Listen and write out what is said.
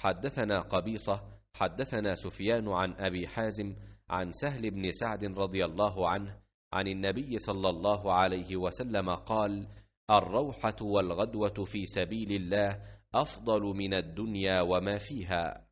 حدثنا قبيصة حدثنا سفيان عن أبي حازم عن سهل بن سعد رضي الله عنه عن النبي صلى الله عليه وسلم قال الروحة والغدوة في سبيل الله أفضل من الدنيا وما فيها